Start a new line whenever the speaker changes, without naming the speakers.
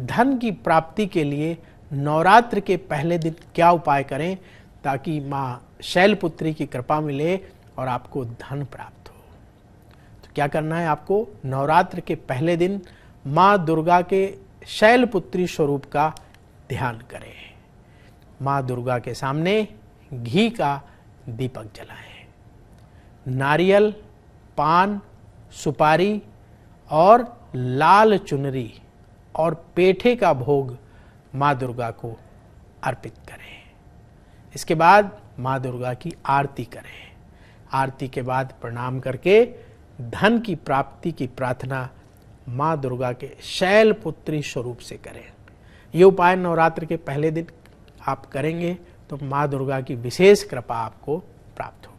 धन की प्राप्ति के लिए नवरात्र के पहले दिन क्या उपाय करें ताकि माँ शैलपुत्री की कृपा मिले और आपको धन प्राप्त हो तो क्या करना है आपको नवरात्र के पहले दिन माँ दुर्गा के शैलपुत्री स्वरूप का ध्यान करें माँ दुर्गा के सामने घी का दीपक जलाएं नारियल पान सुपारी और लाल चुनरी और पेठे का भोग माँ दुर्गा को अर्पित करें इसके बाद माँ दुर्गा की आरती करें आरती के बाद प्रणाम करके धन की प्राप्ति की प्रार्थना माँ दुर्गा के शैल पुत्री स्वरूप से करें ये उपाय नवरात्र के पहले दिन आप करेंगे तो माँ दुर्गा की विशेष कृपा आपको प्राप्त हो